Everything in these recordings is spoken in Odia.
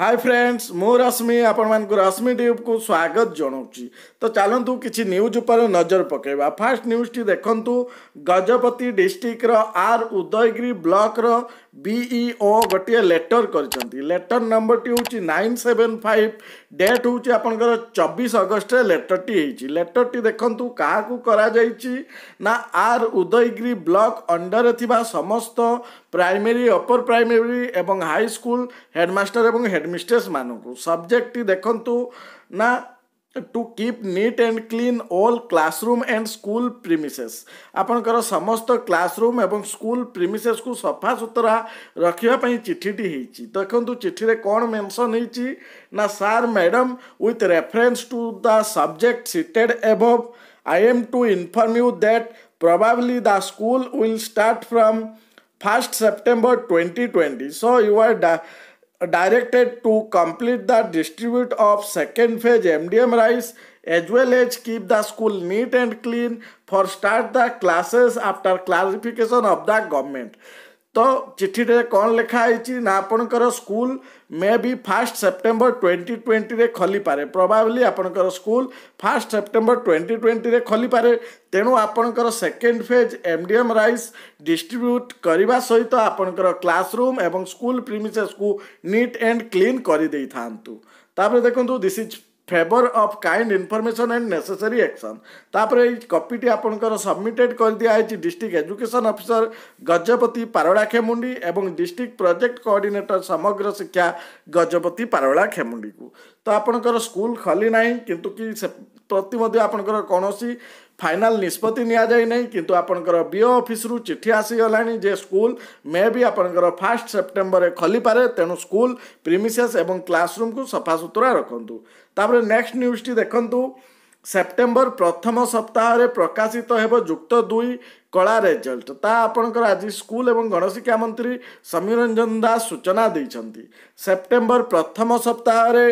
ହାଇ ଫ୍ରେଣ୍ଡସ୍ ମୁଁ ରଶ୍ମି ଆପଣମାନଙ୍କୁ ରଶ୍ମି ଟ୍ୟୁବ୍କୁ ସ୍ୱାଗତ ଜଣାଉଛି ତ ଚାଲନ୍ତୁ କିଛି ନ୍ୟୁଜ୍ ଉପରେ ନଜର ପକାଇବା ଫାର୍ଷ୍ଟ ନ୍ୟୁଜ୍ଟି ଦେଖନ୍ତୁ ଗଜପତି ଡିଷ୍ଟ୍ରିକ୍ଟର ଆର୍ ଉଦୟଗିରି ବ୍ଲକ୍ର ବିଇଓ e ଗୋଟିଏ ଲେଟର କରିଛନ୍ତି ଲେଟର ନମ୍ବରଟି ହେଉଛି ନାଇନ୍ ସେଭେନ୍ ଫାଇଭ୍ ଡେଟ୍ ହେଉଛି ଆପଣଙ୍କର ଚବିଶ ଅଗଷ୍ଟରେ ଲେଟରଟି ହେଇଛି ଲେଟରଟି ଦେଖନ୍ତୁ କାହାକୁ କରାଯାଇଛି ନା ଆର୍ ଉଦୟଗିରି ବ୍ଲକ ଅଣ୍ଡରରେ ଥିବା ସମସ୍ତ ପ୍ରାଇମେରୀ ଅପର ପ୍ରାଇମେରୀ ଏବଂ ହାଇସ୍କୁଲ ହେଡ଼ମାଷ୍ଟର ଏବଂ ହେଡ଼ମିଷ୍ଟ୍ରେସ୍ ମାନଙ୍କୁ ସବଜେକ୍ଟଟି ଦେଖନ୍ତୁ ନା to keep neat and clean all classroom and school premises apankar samasta classroom ebong school premises ku safa sutra rakhiba pai chithi ti heichi dekhantu chithi re kon mention heichi na sir madam with reference to the subject cited above i am to inform you that probably the school will start from 1st september 2020 so you are the directed to complete the distribute of second phase MDM rice as well as keep the school neat and clean for start the classes after clarification of the government. ତ ଚିଠିରେ କ'ଣ ଲେଖା ହେଇଛି ନା ଆପଣଙ୍କର school may be first September twenty ଟ୍ୱେଣ୍ଟିରେ ଖୋଲିପାରେ ପ୍ରବାବଲି ଆପଣଙ୍କର ସ୍କୁଲ ଫାଷ୍ଟ ସେପ୍ଟେମ୍ବର ଟ୍ୱେଣ୍ଟି ଟ୍ୱେଣ୍ଟିରେ ଖୋଲିପାରେ ତେଣୁ ଆପଣଙ୍କର second phase M D M rice distribute କରିବା ସହିତ ଆପଣଙ୍କର କ୍ଲାସରୁମ୍ ଏବଂ ସ୍କୁଲ ପ୍ରିମିସେସ୍କୁ ନିଟ୍ ଆଣ୍ଡ କ୍ଲିନ୍ କରିଦେଇଥାନ୍ତୁ ତାପରେ ଦେଖନ୍ତୁ this is favour of kind information and necessary action तापर कपिटी कपीटी सबमिटेड कर दिखाई district education officer Gajapati Paralakhemundi और डिस्ट्रिक्ट प्रोजेक्ट कोऑर्डिनेटर समग्र शिक्षा गजपति पारड़ा खेमुंडी को तो आपंकर स्कूल खाली ना कि ପ୍ରତି ମଧ୍ୟ ଆପଣଙ୍କର କୌଣସି ଫାଇନାଲ ନିଷ୍ପତ୍ତି ନିଆଯାଇ ନାହିଁ କିନ୍ତୁ ଆପଣଙ୍କର ବି ଓ ଅଫିସରୁ ଚିଠି ଆସିଗଲାଣି ଯେ ସ୍କୁଲ ମେ ବି ଆପଣଙ୍କର ଫାଷ୍ଟ ସେପ୍ଟେମ୍ବରରେ ଖୋଲିପାରେ ତେଣୁ ସ୍କୁଲ ପ୍ରିମିସିୟସ୍ ଏବଂ କ୍ଲାସରୁମ୍କୁ ସଫାସୁତୁରା ରଖନ୍ତୁ ତାପରେ ନେକ୍ସଟ ନ୍ୟୁଜଟି ଦେଖନ୍ତୁ ସେପ୍ଟେମ୍ବର ପ୍ରଥମ ସପ୍ତାହରେ ପ୍ରକାଶିତ ହେବ ଯୁକ୍ତ ଦୁଇ କଳା ରେଜଲ୍ଟ ତାହା ଆପଣଙ୍କର ଆଜି ସ୍କୁଲ ଏବଂ ଗଣଶିକ୍ଷା ମନ୍ତ୍ରୀ ସମୀର ରଞ୍ଜନ ଦାସ ସୂଚନା ଦେଇଛନ୍ତି ସେପ୍ଟେମ୍ବର ପ୍ରଥମ ସପ୍ତାହରେ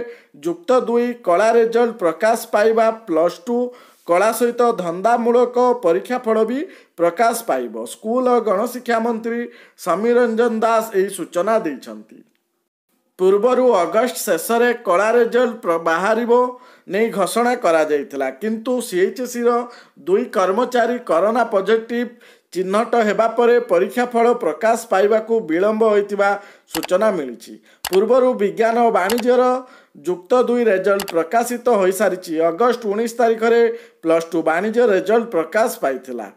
ଯୁକ୍ତ ଦୁଇ କଳା ରେଜଲ୍ଟ ପ୍ରକାଶ ପାଇବା ପ୍ଲସ୍ ଟୁ କଳା ସହିତ ଧନ୍ଦାମୂଳକ ପରୀକ୍ଷା ଫଳ ବି ପ୍ରକାଶ ପାଇବ ସ୍କୁଲ ଓ ଗଣଶିକ୍ଷା ମନ୍ତ୍ରୀ ସମୀର ରଞ୍ଜନ ଦାସ ଏହି ସୂଚନା ଦେଇଛନ୍ତି ପୂର୍ବରୁ ଅଗଷ୍ଟ ଶେଷରେ କଳା ରେଜଲ୍ଟ ବାହାରିବ ନେଇ ଘୋଷଣା କରାଯାଇଥିଲା କିନ୍ତୁ ସି ଏଚ୍ ସିର ଦୁଇ କର୍ମଚାରୀ କରୋନା ପଜିଟିଭ ଚିହ୍ନଟ ହେବା ପରେ ପରୀକ୍ଷା ଫଳ ପ୍ରକାଶ ପାଇବାକୁ ବିଳମ୍ବ ହୋଇଥିବା ସୂଚନା ମିଳିଛି ପୂର୍ବରୁ ବିଜ୍ଞାନ ଓ ବାଣିଜ୍ୟର ଯୁକ୍ତ ଦୁଇ ରେଜଲ୍ଟ ପ୍ରକାଶିତ ହୋଇସାରିଛି ଅଗଷ୍ଟ ଉଣେଇଶ ତାରିଖରେ ପ୍ଲସ୍ ଟୁ ବାଣିଜ୍ୟ ରେଜଲ୍ଟ ପ୍ରକାଶ ପାଇଥିଲା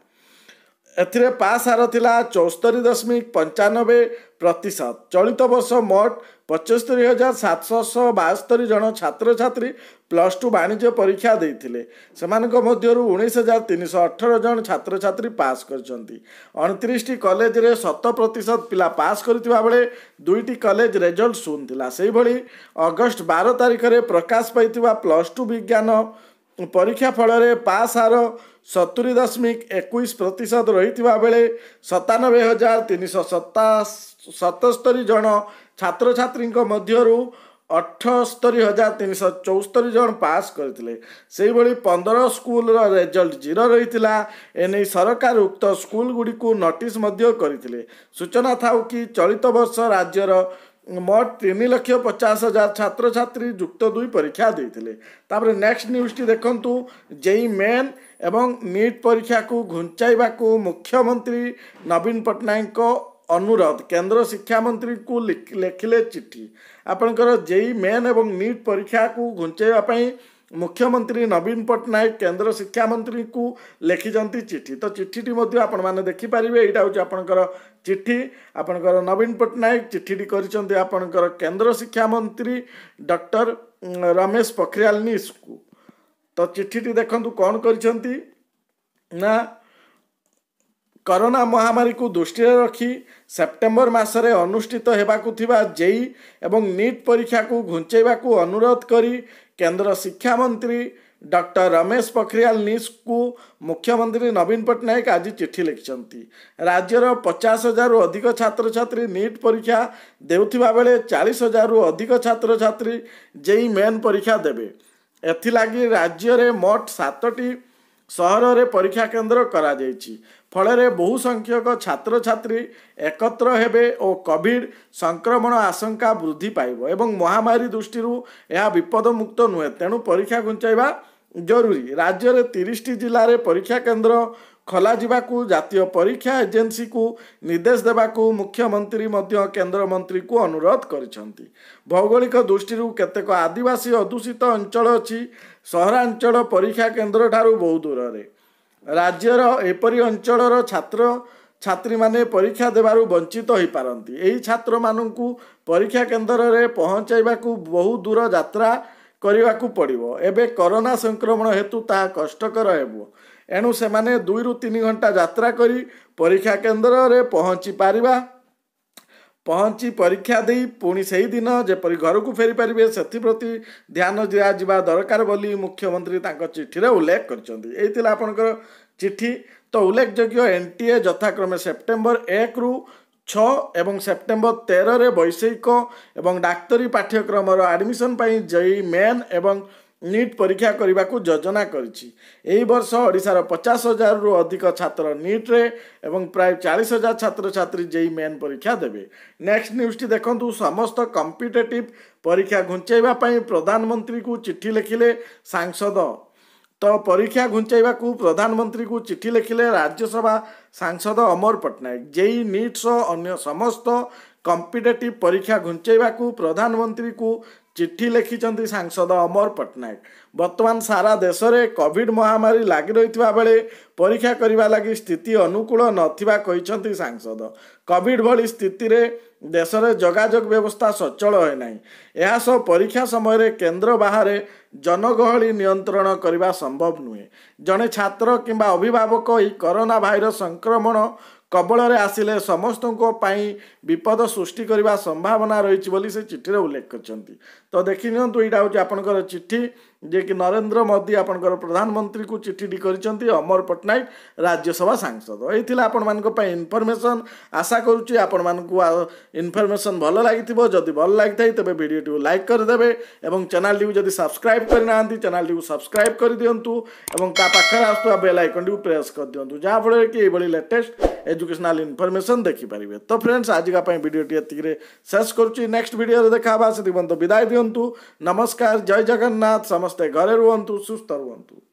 ଏଥିରେ ପାସ୍ ହାର ଥିଲା ଚଉସ୍ତରୀ ଦଶମିକ ପଞ୍ଚାନବେ ପ୍ରତିଶତ ଚଳିତ ବର୍ଷ ମୋଟ ପଚସ୍ତରି ହଜାର ସାତଶହ ବାସ୍ତରି ଜଣ ଛାତ୍ରଛାତ୍ରୀ ପ୍ଲସ୍ ଟୁ ବାଣିଜ୍ୟ ପରୀକ୍ଷା ଦେଇଥିଲେ ସେମାନଙ୍କ ମଧ୍ୟରୁ ଉଣେଇଶ ହଜାର ତିନିଶହ ଅଠର ଜଣ ଛାତ୍ରଛାତ୍ରୀ ପାସ୍ କରିଛନ୍ତି ଅଣତିରିଶଟି କଲେଜରେ ଶତ ପ୍ରତିଶତ ପିଲା ପାସ୍ କରିଥିବା ବେଳେ ଦୁଇଟି କଲେଜ ରେଜଲ୍ଟ ଶୂନ ଥିଲା ସେହିଭଳି ଅଗଷ୍ଟ ବାର ତାରିଖରେ ପ୍ରକାଶ ପାଇଥିବା ପ୍ଲସ୍ ଟୁ ବିଜ୍ଞାନ ପରୀକ୍ଷା ଫଳରେ ପାସ୍ ହାର ସତୁରି ଦଶମିକ ଏକୋଇଶ ପ୍ରତିଶତ ରହିଥିବା ବେଳେ ସତାନବେ ହଜାର ତିନିଶହ ସତା ସତସ୍ତରି ଜଣ ଛାତ୍ରଛାତ୍ରୀଙ୍କ ମଧ୍ୟରୁ ଅଠସ୍ତରି ହଜାର ତିନିଶହ ଚଉସ୍ତରି ଜଣ ପାସ୍ କରିଥିଲେ ସେହିଭଳି ପନ୍ଦର ସ୍କୁଲର ରେଜଲ୍ଟ ଜିରୋ ରହିଥିଲା ଏନେଇ ସରକାର ଉକ୍ତ ସ୍କୁଲ ଗୁଡ଼ିକୁ ନୋଟିସ୍ ମଧ୍ୟ କରିଥିଲେ ସୂଚନା ଥାଉ କି ଚଳିତ ବର୍ଷ ରାଜ୍ୟର ମୋଟ ତିନି ଲକ୍ଷ ପଚାଶ ହଜାର ଛାତ୍ରଛାତ୍ରୀ ଯୁକ୍ତ ଦୁଇ ପରୀକ୍ଷା ଦେଇଥିଲେ ତାପରେ ନେକ୍ସଟ ନ୍ୟୁଜ୍ଟି ଦେଖନ୍ତୁ ଜେଇ ମେନ୍ ଏବଂ ନିଟ୍ ପରୀକ୍ଷାକୁ ଘୁଞ୍ଚାଇବାକୁ ମୁଖ୍ୟମନ୍ତ୍ରୀ ନବୀନ ପଟ୍ଟନାୟକଙ୍କ ଅନୁରୋଧ କେନ୍ଦ୍ର ଶିକ୍ଷାମନ୍ତ୍ରୀଙ୍କୁ ଲେଖିଲେ ଚିଠି ଆପଣଙ୍କର ଜେଇ ମେନ୍ ଏବଂ ନିଟ୍ ପରୀକ୍ଷାକୁ ଘୁଞ୍ଚାଇବା ପାଇଁ ମୁଖ୍ୟମନ୍ତ୍ରୀ ନବୀନ ପଟ୍ଟନାୟକ କେନ୍ଦ୍ର ଶିକ୍ଷାମନ୍ତ୍ରୀଙ୍କୁ ଲେଖିଛନ୍ତି ଚିଠି ତ ଚିଠିଟି ମଧ୍ୟ ଆପଣମାନେ ଦେଖିପାରିବେ ଏଇଟା ହେଉଛି ଆପଣଙ୍କର ଚିଠି ଆପଣଙ୍କର ନବୀନ ପଟ୍ଟନାୟକ ଚିଠିଟି କରିଛନ୍ତି ଆପଣଙ୍କର କେନ୍ଦ୍ର ଶିକ୍ଷାମନ୍ତ୍ରୀ ଡକ୍ଟର ରମେଶ ପୋଖରିଆଲ ନିସ୍କୁ ତ ଚିଠିଟି ଦେଖନ୍ତୁ କ'ଣ କରିଛନ୍ତି ନା କରୋନା ମହାମାରୀକୁ ଦୃଷ୍ଟିରେ ରଖି ସେପ୍ଟେମ୍ବର ମାସରେ ଅନୁଷ୍ଠିତ ହେବାକୁ ଥିବା ଜେଇ ଏବଂ ନିଟ୍ ପରୀକ୍ଷାକୁ ଘୁଞ୍ଚାଇବାକୁ ଅନୁରୋଧ କରି କେନ୍ଦ୍ର ଶିକ୍ଷାମନ୍ତ୍ରୀ ଡକ୍ଟର ରମେଶ ପୋଖରିଆଲ ନିସ୍ଙ୍କୁ ମୁଖ୍ୟମନ୍ତ୍ରୀ ନବୀନ ପଟ୍ଟନାୟକ ଆଜି ଚିଠି ଲେଖିଛନ୍ତି ରାଜ୍ୟର ପଚାଶ ହଜାରରୁ ଅଧିକ ଛାତ୍ରଛାତ୍ରୀ ନିଟ୍ ପରୀକ୍ଷା ଦେଉଥିବା ବେଳେ ଚାଳିଶ ହଜାରରୁ ଅଧିକ ଛାତ୍ରଛାତ୍ରୀ ଜେଇ ମେନ୍ ପରୀକ୍ଷା ଦେବେ ଏଥିଲାଗି ରାଜ୍ୟରେ ମୋଟ ସାତଟି ସହରରେ ପରୀକ୍ଷା କେନ୍ଦ୍ର କରାଯାଇଛି ଫଳରେ ବହୁ ସଂଖ୍ୟକ ଛାତ୍ରଛାତ୍ରୀ ଏକତ୍ର ହେବେ ଓ କୋଭିଡ଼ ସଂକ୍ରମଣ ଆଶଙ୍କା ବୃଦ୍ଧି ପାଇବ ଏବଂ ମହାମାରୀ ଦୃଷ୍ଟିରୁ ଏହା ବିପଦମୁକ୍ତ ନୁହେଁ ତେଣୁ ପରୀକ୍ଷା ଘୁଞ୍ଚାଇବା ଜରୁରୀ ରାଜ୍ୟରେ ତିରିଶଟି ଜିଲ୍ଲାରେ ପରୀକ୍ଷା କେନ୍ଦ୍ର ଖୋଲାଯିବାକୁ ଜାତୀୟ ପରୀକ୍ଷା ଏଜେନ୍ସିକୁ ନିର୍ଦ୍ଦେଶ ଦେବାକୁ ମୁଖ୍ୟମନ୍ତ୍ରୀ ମଧ୍ୟ କେନ୍ଦ୍ରମନ୍ତ୍ରୀଙ୍କୁ ଅନୁରୋଧ କରିଛନ୍ତି ଭୌଗୋଳିକ ଦୃଷ୍ଟିରୁ କେତେକ ଆଦିବାସୀ ଅଦୂଷିତ ଅଞ୍ଚଳ ଅଛି ସହରାଞ୍ଚଳ ପରୀକ୍ଷା କେନ୍ଦ୍ର ଠାରୁ ବହୁ ଦୂରରେ ରାଜ୍ୟର ଏପରି ଅଞ୍ଚଳର ଛାତ୍ର ଛାତ୍ରୀମାନେ ପରୀକ୍ଷା ଦେବାରୁ ବଞ୍ଚିତ ହୋଇପାରନ୍ତି ଏହି ଛାତ୍ରମାନଙ୍କୁ ପରୀକ୍ଷା କେନ୍ଦ୍ରରେ ପହଞ୍ଚାଇବାକୁ ବହୁ ଦୂର ଯାତ୍ରା କରିବାକୁ ପଡ଼ିବ ଏବେ କରୋନା ସଂକ୍ରମଣ ହେତୁ ତାହା କଷ୍ଟକର ହେବ ଏଣୁ ସେମାନେ ଦୁଇରୁ ତିନି ଘଣ୍ଟା ଯାତ୍ରା କରି ପରୀକ୍ଷା କେନ୍ଦ୍ରରେ ପହଞ୍ଚି ପାରିବା ପହଞ୍ଚି ପରୀକ୍ଷା ଦେଇ ପୁଣି ସେହିଦିନ ଯେପରି ଘରକୁ ଫେରିପାରିବେ ସେଥିପ୍ରତି ଧ୍ୟାନ ଦିଆଯିବା ଦରକାର ବୋଲି ମୁଖ୍ୟମନ୍ତ୍ରୀ ତାଙ୍କ ଚିଠିରେ ଉଲ୍ଲେଖ କରିଛନ୍ତି ଏଇ ଥିଲା ଆପଣଙ୍କର ଚିଠି ତ ଉଲ୍ଲେଖଯୋଗ୍ୟ ଏନ୍ ଟି ଏ ଯଥାକ୍ରମେ ସେପ୍ଟେମ୍ବର ଏକରୁ ଛଅ ଏବଂ ସେପ୍ଟେମ୍ବର ତେରରେ ବୈଷୟିକ ଏବଂ ଡାକ୍ତରୀ ପାଠ୍ୟକ୍ରମର ଆଡ଼ମିସନ୍ ପାଇଁ ଜେଇ ମେନ୍ ଏବଂ ନିଟ୍ ପରୀକ୍ଷା କରିବାକୁ ଯୋଜନା କରିଛି ଏହି ବର୍ଷ ଓଡ଼ିଶାର ପଚାଶ ହଜାରରୁ ଅଧିକ ଛାତ୍ର ନିଟ୍ରେ ଏବଂ ପ୍ରାୟ ଚାଳିଶ ହଜାର ଛାତ୍ରଛାତ୍ରୀ ଜେଇ ମେନ୍ ପରୀକ୍ଷା ଦେବେ ନେକ୍ସଟ ନ୍ୟୁଜ୍ଟି ଦେଖନ୍ତୁ ସମସ୍ତ କମ୍ପିଟେଟିଭ୍ ପରୀକ୍ଷା ଘୁଞ୍ଚାଇବା ପାଇଁ ପ୍ରଧାନମନ୍ତ୍ରୀଙ୍କୁ ଚିଠି ଲେଖିଲେ ସାଂସଦ ତ ପରୀକ୍ଷା ଘୁଞ୍ଚାଇବାକୁ ପ୍ରଧାନମନ୍ତ୍ରୀଙ୍କୁ ଚିଠି ଲେଖିଲେ ରାଜ୍ୟସଭା ସାଂସଦ ଅମର ପଟ୍ଟନାୟକ ଜେଇ ନିଟ୍ ସହ ଅନ୍ୟ ସମସ୍ତ କମ୍ପିଟେଟିଭ୍ ପରୀକ୍ଷା ଘୁଞ୍ଚାଇବାକୁ ପ୍ରଧାନମନ୍ତ୍ରୀଙ୍କୁ ଚିଠି ଲେଖିଛନ୍ତି ସାଂସଦ ଅମର ପଟ୍ଟନାୟକ ବର୍ତ୍ତମାନ ସାରା ଦେଶରେ କୋଭିଡ ମହାମାରୀ ଲାଗି ରହିଥିବା ବେଳେ ପରୀକ୍ଷା କରିବା ଲାଗି ସ୍ଥିତି ଅନୁକୂଳ ନଥିବା କହିଛନ୍ତି ସାଂସଦ କୋଭିଡ ଭଳି ସ୍ଥିତିରେ ଦେଶରେ ଯୋଗାଯୋଗ ବ୍ୟବସ୍ଥା ସଚଳ ହୋଇନାହିଁ ଏହା ସହ ପରୀକ୍ଷା ସମୟରେ କେନ୍ଦ୍ର ବାହାରେ ଜନଗହଳି ନିୟନ୍ତ୍ରଣ କରିବା ସମ୍ଭବ ନୁହେଁ ଜଣେ ଛାତ୍ର କିମ୍ବା ଅଭିଭାବକ ଏହି କରୋନା ଭାଇରସ୍ ସଂକ୍ରମଣ କବଳରେ ଆସିଲେ ସମସ୍ତଙ୍କ ପାଇଁ ବିପଦ ସୃଷ୍ଟି କରିବା ସମ୍ଭାବନା ରହିଛି ବୋଲି ସେ ଚିଠିରେ ଉଲ୍ଲେଖ କରିଛନ୍ତି ତ ଦେଖି ନିଅନ୍ତୁ ଏଇଟା ହେଉଛି ଆପଣଙ୍କର ଚିଠି ଯିଏକି ନରେନ୍ଦ୍ର ମୋଦି ଆପଣଙ୍କର ପ୍ରଧାନମନ୍ତ୍ରୀଙ୍କୁ ଚିଠିଟି କରିଛନ୍ତି ଅମର ପଟ୍ଟନାୟକ ରାଜ୍ୟସଭା ସାଂସଦ ଏଇ ଥିଲା ଆପଣମାନଙ୍କ ପାଇଁ ଇନଫର୍ମେସନ୍ ଆଶା କରୁଛି ଆପଣମାନଙ୍କୁ ଇନଫର୍ମେସନ୍ ଭଲ ଲାଗିଥିବ ଯଦି ଭଲ ଲାଗିଥାଏ ତେବେ ଭିଡ଼ିଓଟିକୁ ଲାଇକ୍ କରିଦେବେ ଏବଂ ଚ୍ୟାନେଲ୍ଟିକୁ ଯଦି ସବସ୍କ୍ରାଇବ୍ କରିନାହାନ୍ତି ଚ୍ୟାନେଲ୍ଟିକୁ ସବସ୍କ୍ରାଇବ୍ କରିଦିଅନ୍ତୁ ଏବଂ ତା ପାଖରେ ଆସୁଥିବା ବେଲ୍ ଆଇକନ୍ଟିକୁ ପ୍ରେସ୍ କରିଦିଅନ୍ତୁ ଯାହାଫଳରେ କି ଏଇଭଳି ଲେଟେଷ୍ଟ ଏଜୁକେସନାଲ୍ ଇନଫର୍ମେସନ୍ ଦେଖିପାରିବେ ତ ଫ୍ରେଣ୍ଡସ୍ ଆଜିକା ପାଇଁ ଭିଡ଼ିଓଟି ଏତିକିରେ ଶେଷ କରୁଛି ନେକ୍ସଟ ଭିଡ଼ିଓରେ ଦେଖା ହେବା ସେଥିପର୍ଯ୍ୟନ୍ତ ବିଦାୟ ଦିଅନ୍ତୁ ନମସ୍କାର ଜୟ ଜଗନ୍ନାଥ ସମସ୍ତ նամաստ է գարերու անտու սուս տարու անտու